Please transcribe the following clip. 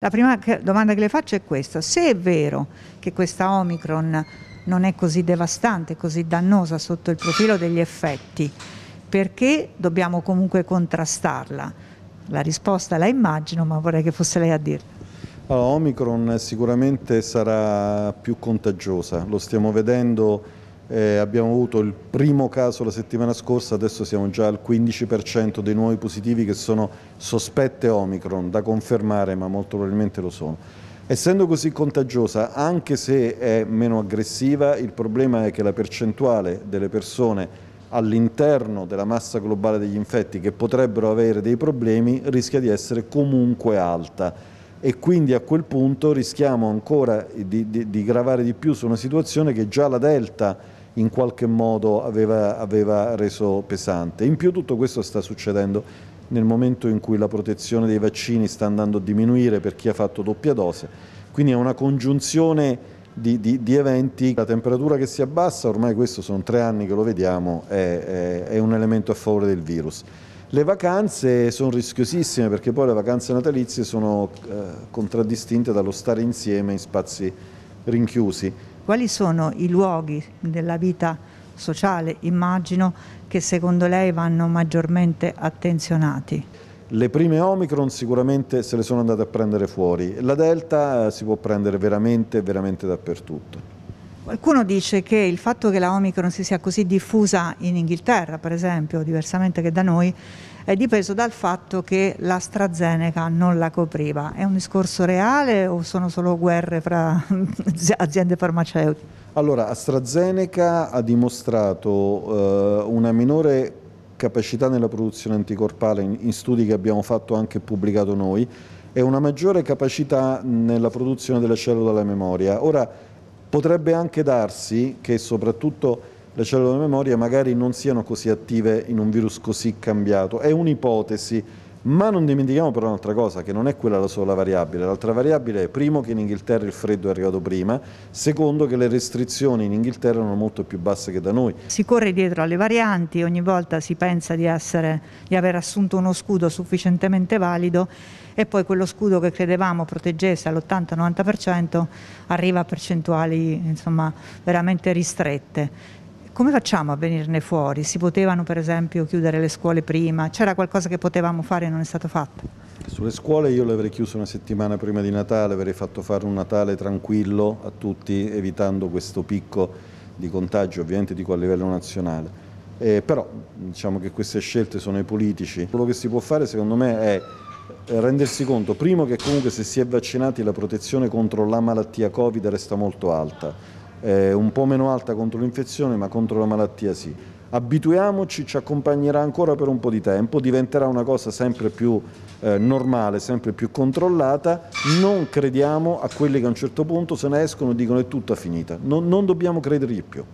La prima domanda che le faccio è questa, se è vero che questa Omicron non è così devastante, così dannosa sotto il profilo degli effetti, perché dobbiamo comunque contrastarla? La risposta la immagino, ma vorrei che fosse lei a dirla. Allora, Omicron sicuramente sarà più contagiosa, lo stiamo vedendo eh, abbiamo avuto il primo caso la settimana scorsa, adesso siamo già al 15% dei nuovi positivi che sono sospette Omicron, da confermare ma molto probabilmente lo sono. Essendo così contagiosa, anche se è meno aggressiva, il problema è che la percentuale delle persone all'interno della massa globale degli infetti che potrebbero avere dei problemi rischia di essere comunque alta e quindi a quel punto rischiamo ancora di, di, di, gravare di più su una situazione che già la Delta in qualche modo aveva, aveva reso pesante. In più tutto questo sta succedendo nel momento in cui la protezione dei vaccini sta andando a diminuire per chi ha fatto doppia dose, quindi è una congiunzione di, di, di, eventi. La temperatura che si abbassa, ormai questo sono tre anni che lo vediamo, è, è, è, un elemento a favore del virus. Le vacanze sono rischiosissime perché poi le vacanze natalizie sono eh, contraddistinte dallo stare insieme in spazi rinchiusi quali sono i luoghi della vita sociale, immagino, che secondo lei vanno maggiormente attenzionati? Le prime Omicron sicuramente se le sono andate a prendere fuori, la Delta eh, si può prendere veramente, veramente dappertutto. Qualcuno dice che il fatto che la Omicron si sia così diffusa in Inghilterra, per esempio, diversamente che da noi, è dipeso dal fatto che l'AstraZeneca non la copriva. È un discorso reale o sono solo guerre fra aziende farmaceutiche? Allora, AstraZeneca ha dimostrato eh, una minore capacità nella produzione anticorpale in, in studi che abbiamo fatto anche pubblicato noi e una maggiore capacità nella produzione della cellula della memoria. Ora, Potrebbe anche darsi che soprattutto le cellule memoria magari non siano così attive in un virus così cambiato. È un'ipotesi ma non dimentichiamo però un'altra cosa, che non è quella la sola variabile. L'altra variabile è, primo, che in Inghilterra il freddo è arrivato prima, secondo, che le restrizioni in Inghilterra erano molto più basse che da noi. Si corre dietro alle varianti, ogni volta si pensa di, essere, di aver assunto uno scudo sufficientemente valido e poi quello scudo che credevamo proteggesse all'80-90% arriva a percentuali insomma, veramente ristrette come facciamo a venirne fuori? Si potevano per esempio chiudere le scuole prima? C'era qualcosa che potevamo fare e non è stato fatto? Sulle scuole io le avrei chiuse una settimana prima di Natale, avrei fatto fare un Natale tranquillo a tutti, evitando questo picco di contagio ovviamente dico a livello nazionale. Eh, però diciamo che queste scelte sono ai politici. Quello che si può fare secondo me è eh, rendersi conto, primo che comunque se si è vaccinati la protezione contro la malattia Covid resta molto alta eh, un po' meno alta contro l'infezione ma contro la malattia sì. Abituiamoci, ci accompagnerà ancora per un po' di tempo, diventerà una cosa sempre più eh, normale, sempre più controllata, non crediamo a quelli che a un certo punto se ne escono e dicono è tutta finita, non, non dobbiamo di più.